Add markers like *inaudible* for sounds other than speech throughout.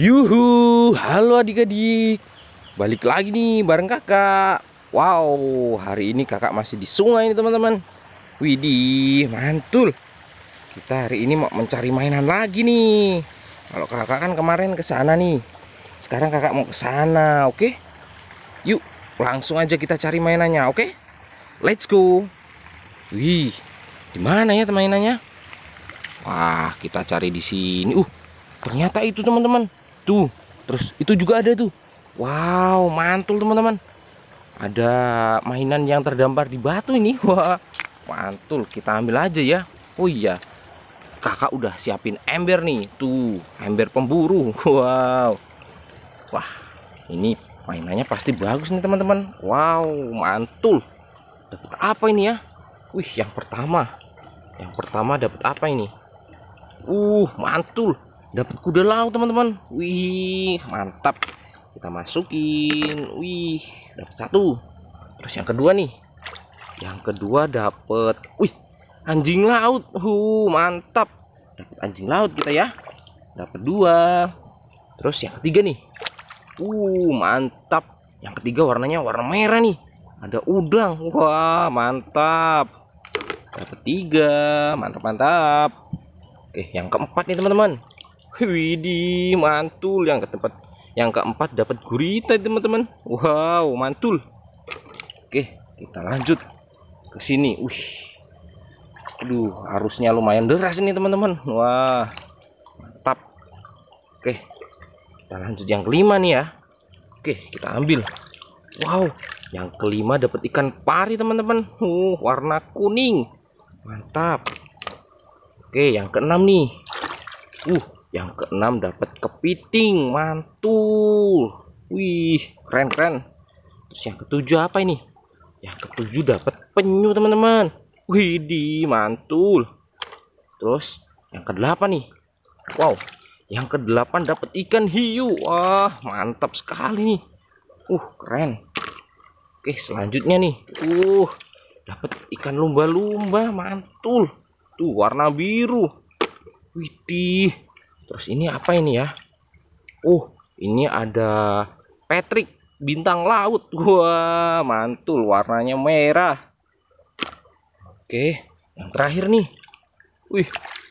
Yuhu, halo adik-adik. Balik lagi nih bareng kakak. Wow, hari ini kakak masih di sungai nih teman-teman. Widih, mantul. Kita hari ini mau mencari mainan lagi nih. Kalau kakak kan kemarin ke sana nih. Sekarang kakak mau ke sana, oke? Okay? Yuk, langsung aja kita cari mainannya, oke? Okay? Let's go. Wih, di mana ya mainannya? Wah, kita cari di sini. Uh, ternyata itu teman-teman tuh terus itu juga ada tuh wow mantul teman-teman ada mainan yang terdampar di batu ini *laughs* wah mantul kita ambil aja ya oh iya kakak udah siapin ember nih tuh ember pemburu *laughs* wow wah ini mainannya pasti bagus nih teman-teman wow mantul dapat apa ini ya wih yang pertama yang pertama dapat apa ini uh mantul dapat kuda laut teman-teman wih mantap kita masukin wih dapat satu terus yang kedua nih yang kedua dapat wih anjing laut uh mantap dapat anjing laut kita ya dapat dua terus yang ketiga nih uh mantap yang ketiga warnanya warna merah nih ada udang wah mantap dapat tiga mantap mantap oke yang keempat nih teman-teman Widi mantul yang ke tempat yang keempat dapat gurita teman-teman. Wow, mantul. Oke, kita lanjut ke sini. Wih. Aduh, arusnya lumayan deras ini teman-teman. Wah. Mantap. Oke. Kita lanjut yang kelima nih ya. Oke, kita ambil. Wow, yang kelima dapat ikan pari teman-teman. Uh, warna kuning. Mantap. Oke, yang keenam nih. Uh, yang keenam dapat kepiting mantul wih keren keren terus yang ketujuh apa ini yang ketujuh dapat penyu teman-teman wih di mantul terus yang kedelapan nih wow yang kedelapan dapat ikan hiu wah mantap sekali nih uh keren oke selanjutnya nih uh dapat ikan lumba-lumba mantul tuh warna biru widih terus ini apa ini ya uh ini ada Patrick bintang laut gua mantul warnanya merah oke yang terakhir nih wih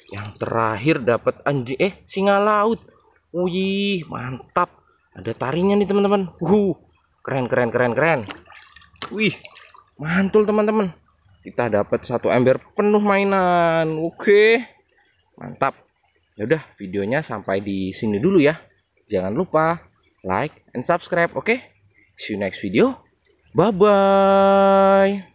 yang terakhir dapat anjing eh singa laut wih mantap ada tarinya nih teman-teman uh keren keren keren keren wih mantul teman-teman kita dapat satu ember penuh mainan oke mantap Ya udah, videonya sampai di sini dulu ya. Jangan lupa like and subscribe, oke? Okay? See you next video. Bye bye.